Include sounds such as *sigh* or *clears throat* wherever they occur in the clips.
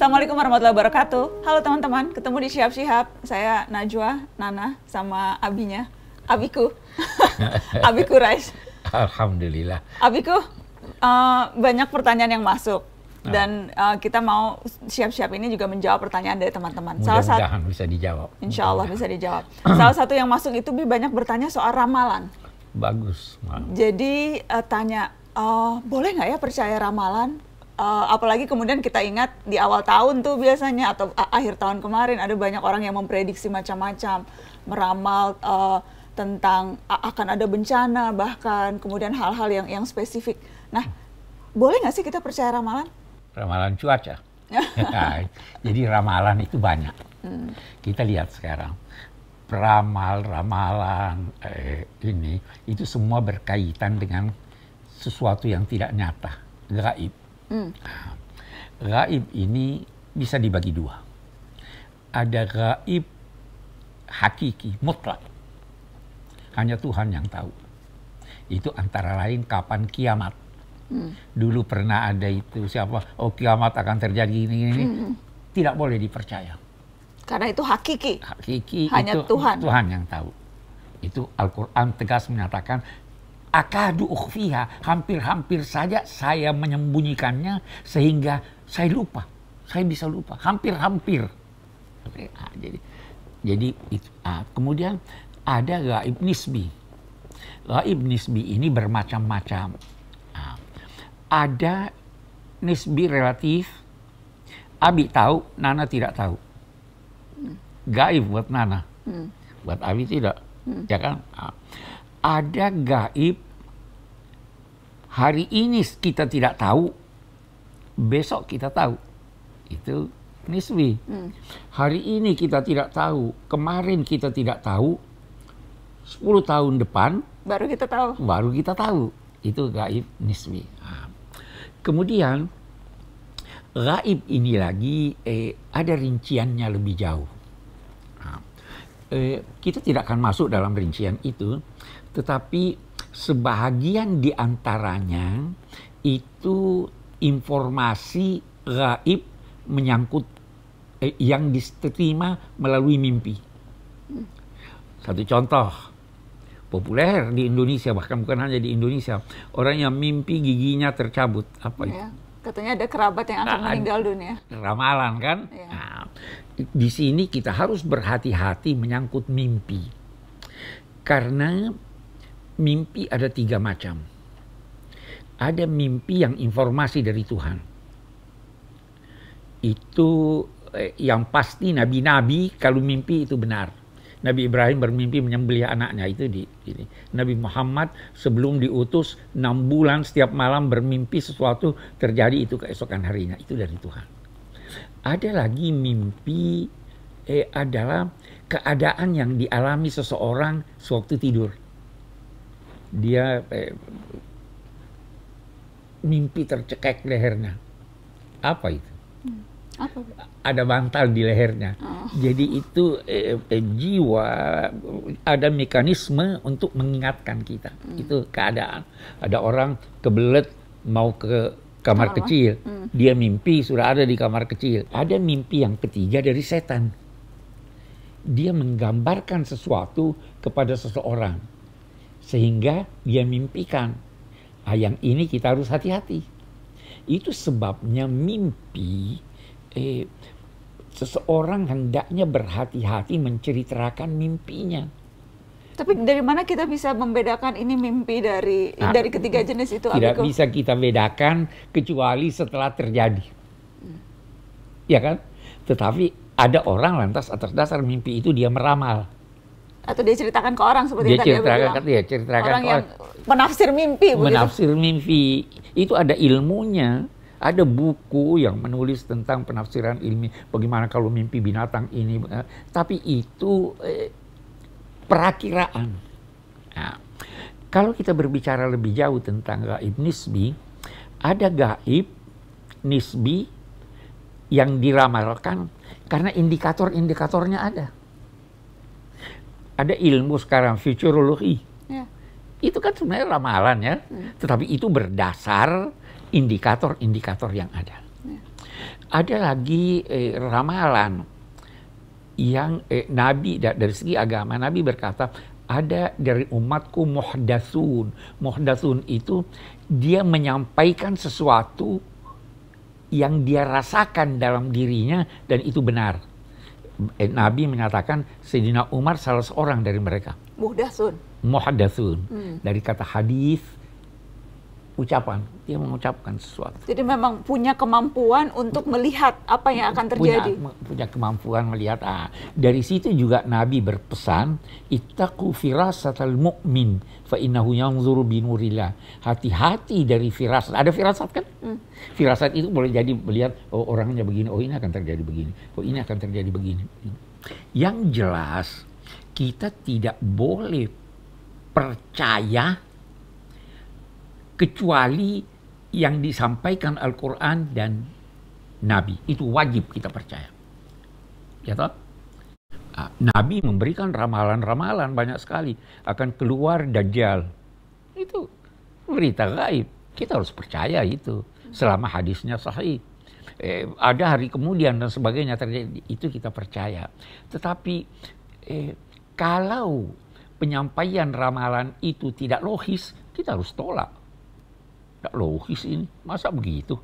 Assalamualaikum warahmatullahi wabarakatuh. Halo teman-teman, ketemu di Siap Siap. Saya Najwa, Nana, sama abinya, abiku, *laughs* abiku Rais. Alhamdulillah. Abiku, uh, banyak pertanyaan yang masuk ah. dan uh, kita mau siap-siap ini juga menjawab pertanyaan dari teman-teman. Salah satu bisa dijawab. Insya Allah bisa dijawab. *clears throat* Salah satu yang masuk itu lebih banyak bertanya soal ramalan. Bagus. Malam. Jadi uh, tanya, uh, boleh nggak ya percaya ramalan? uh, apalagi kemudian kita ingat di awal tahun tuh biasanya atau akhir tahun kemarin ada banyak orang yang memprediksi macam-macam, meramal uh, tentang akan ada bencana bahkan kemudian hal-hal yang yang spesifik. Nah, boleh nggak sih kita percaya ramalan? Ramalan cuaca. *laughs* Nah, jadi ramalan itu banyak. Hmm. Kita lihat sekarang ramal ramalan eh, ini itu semua berkaitan dengan sesuatu yang tidak nyata, gaib Hmm. Gaib ini bisa dibagi dua. Ada gaib hakiki, mutlak. Hanya Tuhan yang tahu. Itu antara lain kapan kiamat. Hmm. Dulu pernah ada itu siapa, oh kiamat akan terjadi ini, ini. Hmm. Tidak boleh dipercaya. Karena itu hakiki. Hakiki Hanya itu Tuhan. Tuhan yang tahu. Itu Al-Quran tegas menyatakan akadu ukhfiha, hampir-hampir saja saya menyembunyikannya sehingga saya lupa. Saya bisa lupa, hampir-hampir. Nah, jadi jadi itu. Nah, kemudian ada gaib nisbi. Gaib nisbi ini bermacam-macam. Nah, ada nisbi relatif. Abi tahu, Nana tidak tahu. Hmm. Gaib buat Nana. Hmm. Buat Abi tidak. Hmm. Ya kan? Nah, ada gaib hari ini kita tidak tahu, besok kita tahu. Itu niswi. Hmm. Hari ini kita tidak tahu, kemarin kita tidak tahu, 10 tahun depan baru kita tahu. Baru kita tahu. Itu gaib niswi. Kemudian gaib ini lagi eh, ada rinciannya lebih jauh eh, kita tidak akan masuk dalam rincian itu, tetapi sebahagian di antaranya itu informasi gaib menyangkut eh, yang diterima melalui mimpi. Satu contoh populer di Indonesia bahkan bukan hanya di Indonesia orang yang mimpi giginya tercabut apa itu? Ya. Katanya ada kerabat yang akan nah, meninggal dunia. Ramalan kan? Ya. Nah, di sini kita harus berhati-hati menyangkut mimpi. Karena mimpi ada tiga macam. Ada mimpi yang informasi dari Tuhan. Itu eh, yang pasti nabi-nabi kalau mimpi itu benar. Nabi Ibrahim bermimpi menyembelih anaknya itu di ini. Nabi Muhammad sebelum diutus enam bulan setiap malam bermimpi sesuatu terjadi itu keesokan harinya itu dari Tuhan. Ada lagi mimpi eh, adalah keadaan yang dialami seseorang sewaktu tidur. Dia eh, mimpi tercekek lehernya. Apa itu? Hmm ada bantal di lehernya. Oh. Jadi itu eh, eh, jiwa ada mekanisme untuk mengingatkan kita. Hmm. Itu keadaan. Ada orang kebelet mau ke kamar oh. kecil. Hmm. Dia mimpi sudah ada di kamar kecil. Ada mimpi yang ketiga dari setan. Dia menggambarkan sesuatu kepada seseorang sehingga dia mimpikan. Ah, yang ini kita harus hati-hati. Itu sebabnya mimpi eh, seseorang hendaknya berhati-hati menceritakan mimpinya. Tapi dari mana kita bisa membedakan ini mimpi dari nah, dari ketiga jenis itu? Tidak Abiko? bisa kita bedakan kecuali setelah terjadi, hmm. ya kan? Tetapi ada orang lantas atas dasar mimpi itu dia meramal atau dia ceritakan ke orang seperti dia tadi ceritakan, dia bilang. Dia ceritakan orang yang menafsir mimpi. Menafsir begitu. mimpi itu ada ilmunya ada buku yang menulis tentang penafsiran ilmu bagaimana kalau mimpi binatang ini. Eh, tapi itu eh, perakiraan. Nah, kalau kita berbicara lebih jauh tentang gaib nisbi, ada gaib nisbi yang diramalkan karena indikator-indikatornya ada. Ada ilmu sekarang futurologi. Ya. Itu kan sebenarnya ramalan ya, hmm. tetapi itu berdasar indikator-indikator yang ada. Ada lagi eh, ramalan yang eh, Nabi dari segi agama Nabi berkata ada dari umatku muhdasun. Muhdasun itu dia menyampaikan sesuatu yang dia rasakan dalam dirinya dan itu benar. Eh, Nabi mengatakan Sayyidina Umar salah seorang dari mereka. Muhdasun. Muhdasun. Hmm. Dari kata hadis, ucapan, dia mengucapkan sesuatu. Jadi memang punya kemampuan untuk melihat apa yang akan terjadi. Punya, punya kemampuan melihat. Ah, dari situ juga Nabi berpesan, firasat firasatal mukmin fa innahu yanzuru binurillah. Hati-hati dari firasat. Ada firasat kan? Hmm. Firasat itu boleh jadi melihat oh orangnya begini, oh ini akan terjadi begini, oh ini akan terjadi begini. Yang jelas kita tidak boleh percaya kecuali yang disampaikan Al-Quran dan Nabi. Itu wajib kita percaya. Ya toh? Ah, Nabi memberikan ramalan-ramalan banyak sekali akan keluar Dajjal. Itu berita gaib. Kita harus percaya itu selama hadisnya sahih. Eh, ada hari kemudian dan sebagainya terjadi itu kita percaya. Tetapi eh, kalau penyampaian ramalan itu tidak logis, kita harus tolak. Tak logis ini, masa begitu?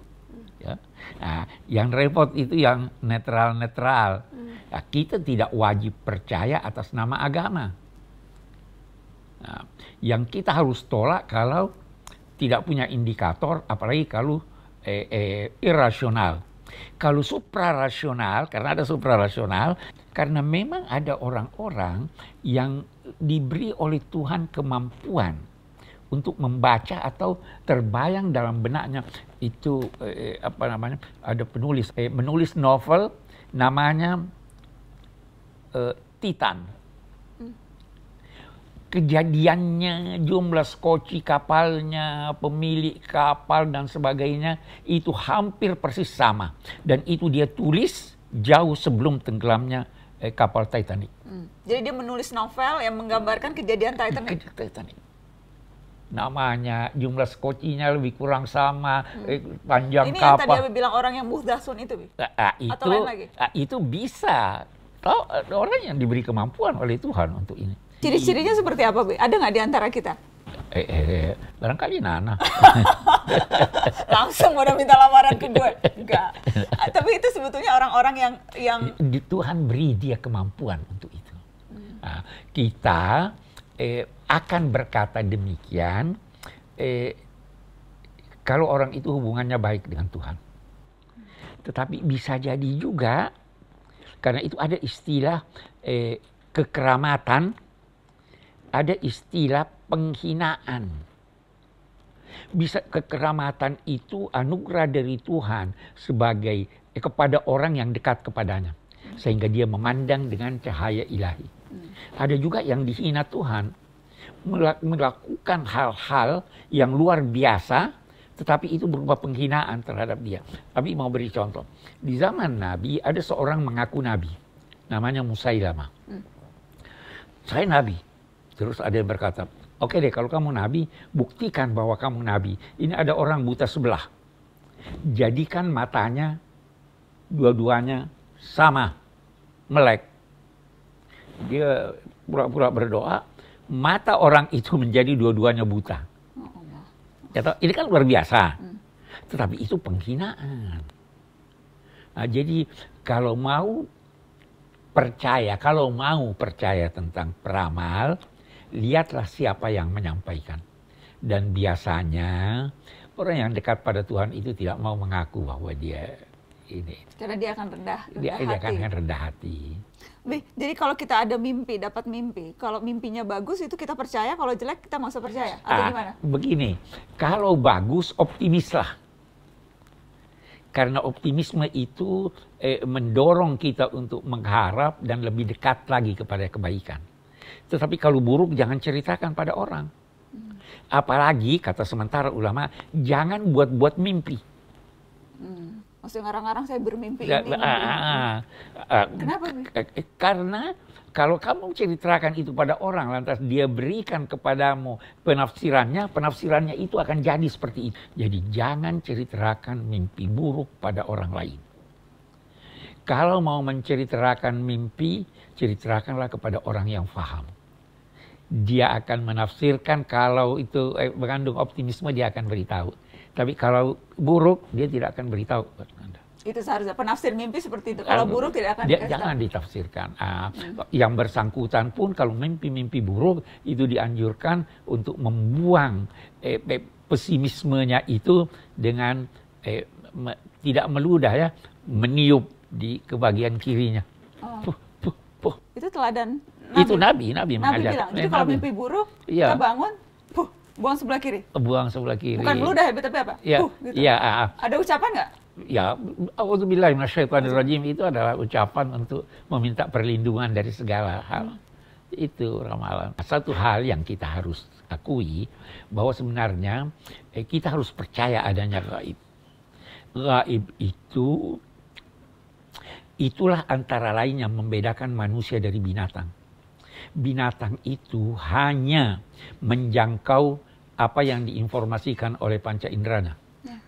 Ya. Nah, yang repot itu yang netral-netral. Hmm. Nah, kita tidak wajib percaya atas nama agama. Nah, yang kita harus tolak kalau tidak punya indikator, apalagi kalau eh, eh, irasional. Kalau suprarasional, karena ada suprarasional, karena memang ada orang-orang yang diberi oleh Tuhan kemampuan untuk membaca atau terbayang dalam benaknya itu eh, eh, apa namanya ada penulis eh, menulis novel namanya eh, Titan. Kejadiannya, jumlah skoci kapalnya, pemilik kapal dan sebagainya itu hampir persis sama dan itu dia tulis jauh sebelum tenggelamnya eh, kapal Titanic. Hmm. Jadi dia menulis novel yang menggambarkan kejadian Titanic. Titanic namanya jumlah skocinya lebih kurang sama hmm. eh, panjang ini kapal. yang tadi bilang orang yang buhdasun itu, Bi? nah, ah, itu Atau lain lagi? Ah, itu bisa. kalau eh, orang yang diberi kemampuan oleh Tuhan untuk ini. Ciri-cirinya seperti apa, Bi? Ada nggak di antara kita? Eh, eh, eh, barangkali Nana. *laughs* Langsung udah minta lamaran ke gue. Enggak. Ah, tapi itu sebetulnya orang-orang yang yang Tuhan beri dia kemampuan untuk itu. Hmm. Nah, kita eh, akan berkata demikian eh, kalau orang itu hubungannya baik dengan Tuhan. Tetapi bisa jadi juga karena itu ada istilah eh, kekeramatan, ada istilah penghinaan. Bisa kekeramatan itu anugerah dari Tuhan sebagai eh, kepada orang yang dekat kepadanya sehingga dia memandang dengan cahaya ilahi. Hmm. Ada juga yang dihina Tuhan melakukan hal-hal yang luar biasa tetapi itu berupa penghinaan terhadap dia. Tapi mau beri contoh. Di zaman Nabi ada seorang mengaku Nabi. Namanya Musailama. Hmm. Saya Nabi. Terus ada yang berkata, oke okay deh kalau kamu Nabi, buktikan bahwa kamu Nabi. Ini ada orang buta sebelah. Jadikan matanya dua-duanya sama melek dia pura-pura berdoa, mata orang itu menjadi dua-duanya buta. Oh. Kata, ini kan luar biasa. Hmm. Tetapi itu penghinaan. Nah, jadi kalau mau percaya, kalau mau percaya tentang peramal, lihatlah siapa yang menyampaikan. Dan biasanya orang yang dekat pada Tuhan itu tidak mau mengaku bahwa dia ini. Karena dia akan rendah, rendah dia, hati. Dia akan rendah hati. Jadi kalau kita ada mimpi, dapat mimpi. Kalau mimpinya bagus itu kita percaya, kalau jelek kita nggak usah percaya. Atau ah, gimana? Begini, kalau bagus optimislah. Karena optimisme itu eh, mendorong kita untuk mengharap dan lebih dekat lagi kepada kebaikan. Tetapi kalau buruk jangan ceritakan pada orang. Hmm. Apalagi kata sementara ulama, jangan buat-buat mimpi. Hmm. Maksudnya ngarang-ngarang saya bermimpi ya, ini. Ah, Ah, ah. ah Kenapa? Eh, eh, karena kalau kamu ceritakan itu pada orang, lantas dia berikan kepadamu penafsirannya, penafsirannya itu akan jadi seperti itu. Jadi jangan ceritakan mimpi buruk pada orang lain. Kalau mau menceritakan mimpi, ceritakanlah kepada orang yang faham. Dia akan menafsirkan kalau itu eh, mengandung optimisme, dia akan beritahu tapi kalau buruk, dia tidak akan beritahu kepada Anda. Itu seharusnya penafsir mimpi seperti itu. Kalau buruk tidak akan dia, jangan ditafsirkan. Uh, hmm. Yang bersangkutan pun kalau mimpi-mimpi buruk itu dianjurkan untuk membuang eh, pesimismenya itu dengan eh, me, tidak meludah ya, meniup di kebagian kirinya. Oh. Puh, puh, puh. Itu teladan Nabi. Itu Nabi, Nabi, Nabi mengajarkan. Bilang, Jadi eh, kalau mimpi buruk, ya. kita bangun, Buang sebelah kiri? Buang sebelah kiri. Bukan lu ya, tapi apa? Ya, huh, gitu. ya. Uh, Ada ucapan nggak? Ya, Alhamdulillah, rajim itu adalah ucapan untuk meminta perlindungan dari segala hal. Hmm. Itu ramalan. Satu hal yang kita harus akui, bahwa sebenarnya eh, kita harus percaya adanya gaib. Gaib itu, itulah antara lain yang membedakan manusia dari binatang binatang itu hanya menjangkau apa yang diinformasikan oleh panca inderana. Ya.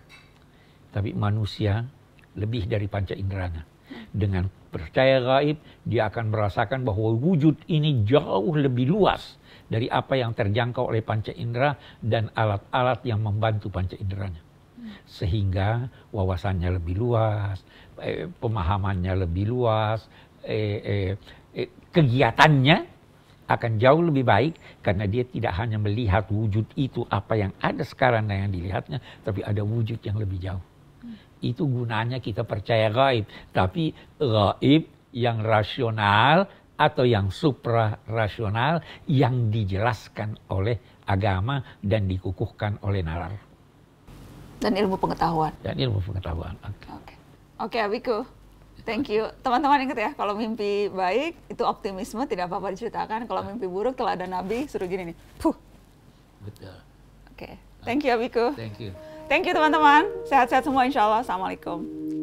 Tapi manusia lebih dari panca inderana. Ya. Dengan percaya gaib, dia akan merasakan bahwa wujud ini jauh lebih luas dari apa yang terjangkau oleh panca indera dan alat-alat yang membantu panca inderanya. Hmm. Sehingga wawasannya lebih luas, eh, pemahamannya lebih luas, eh, eh, eh, kegiatannya akan jauh lebih baik karena dia tidak hanya melihat wujud itu apa yang ada sekarang dan yang dilihatnya, tapi ada wujud yang lebih jauh. Hmm. Itu gunanya kita percaya gaib, tapi gaib yang rasional atau yang supra rasional yang dijelaskan oleh agama dan dikukuhkan oleh nalar. Dan ilmu pengetahuan. Dan ilmu pengetahuan. Oke. Okay. Oke, okay. okay, Abiku. Thank you. Teman-teman ingat ya, kalau mimpi baik itu optimisme, tidak apa-apa diceritakan. Kalau ah. mimpi buruk, telah ada Nabi suruh gini nih, puh. Betul. Oke, okay. thank you Abiku. Thank you. Thank you teman-teman. Sehat-sehat semua insya Allah. Assalamualaikum.